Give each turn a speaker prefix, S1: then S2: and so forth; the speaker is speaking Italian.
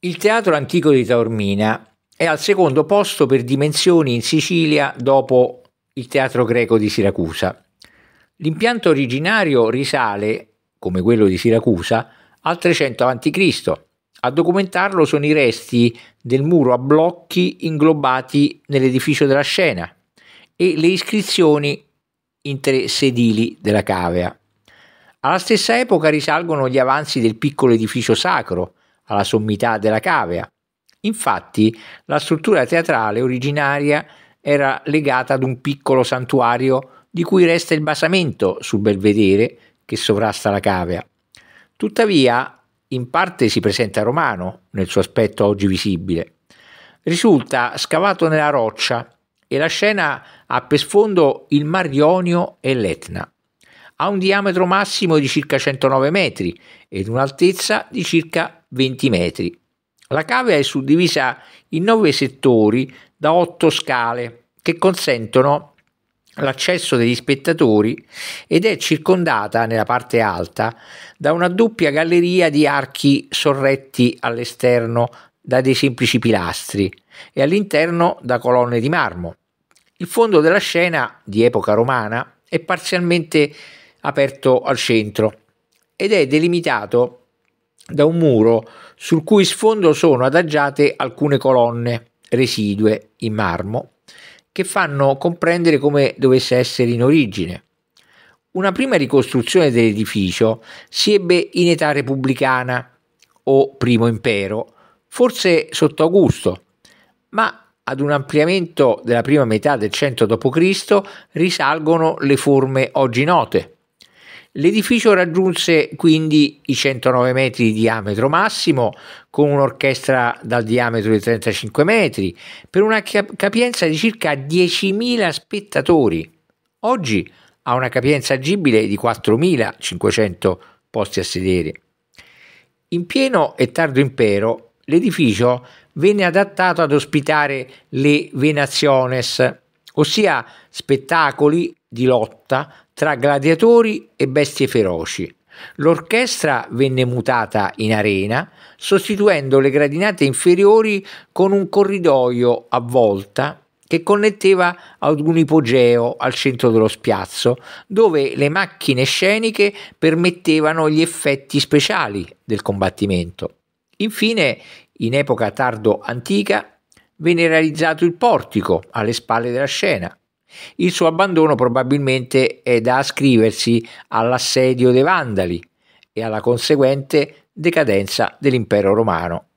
S1: Il teatro antico di Taormina è al secondo posto per dimensioni in Sicilia dopo il teatro greco di Siracusa. L'impianto originario risale, come quello di Siracusa, al 300 a.C. A documentarlo sono i resti del muro a blocchi inglobati nell'edificio della scena e le iscrizioni in tre sedili della cavea. Alla stessa epoca risalgono gli avanzi del piccolo edificio sacro, alla sommità della cavea. Infatti la struttura teatrale originaria era legata ad un piccolo santuario di cui resta il basamento sul belvedere che sovrasta la cavea. Tuttavia in parte si presenta romano nel suo aspetto oggi visibile. Risulta scavato nella roccia e la scena ha per sfondo il Mar Ionio e l'Etna ha un diametro massimo di circa 109 metri ed un'altezza di circa 20 metri. La cave è suddivisa in nove settori da otto scale che consentono l'accesso degli spettatori ed è circondata nella parte alta da una doppia galleria di archi sorretti all'esterno da dei semplici pilastri e all'interno da colonne di marmo. Il fondo della scena, di epoca romana, è parzialmente aperto al centro ed è delimitato da un muro sul cui sfondo sono adagiate alcune colonne residue in marmo che fanno comprendere come dovesse essere in origine. Una prima ricostruzione dell'edificio si ebbe in età repubblicana o primo impero, forse sotto Augusto, ma ad un ampliamento della prima metà del 100 d.C. risalgono le forme oggi note. L'edificio raggiunse quindi i 109 metri di diametro massimo con un'orchestra dal diametro di 35 metri per una capienza di circa 10.000 spettatori. Oggi ha una capienza agibile di 4.500 posti a sedere. In pieno e tardo impero l'edificio venne adattato ad ospitare le Venaziones, ossia spettacoli di lotta tra gladiatori e bestie feroci. L'orchestra venne mutata in arena, sostituendo le gradinate inferiori con un corridoio a volta che connetteva ad un ipogeo al centro dello spiazzo, dove le macchine sceniche permettevano gli effetti speciali del combattimento. Infine, in epoca tardo antica, venne realizzato il portico alle spalle della scena. Il suo abbandono probabilmente è da ascriversi all'assedio dei Vandali e alla conseguente decadenza dell'impero romano.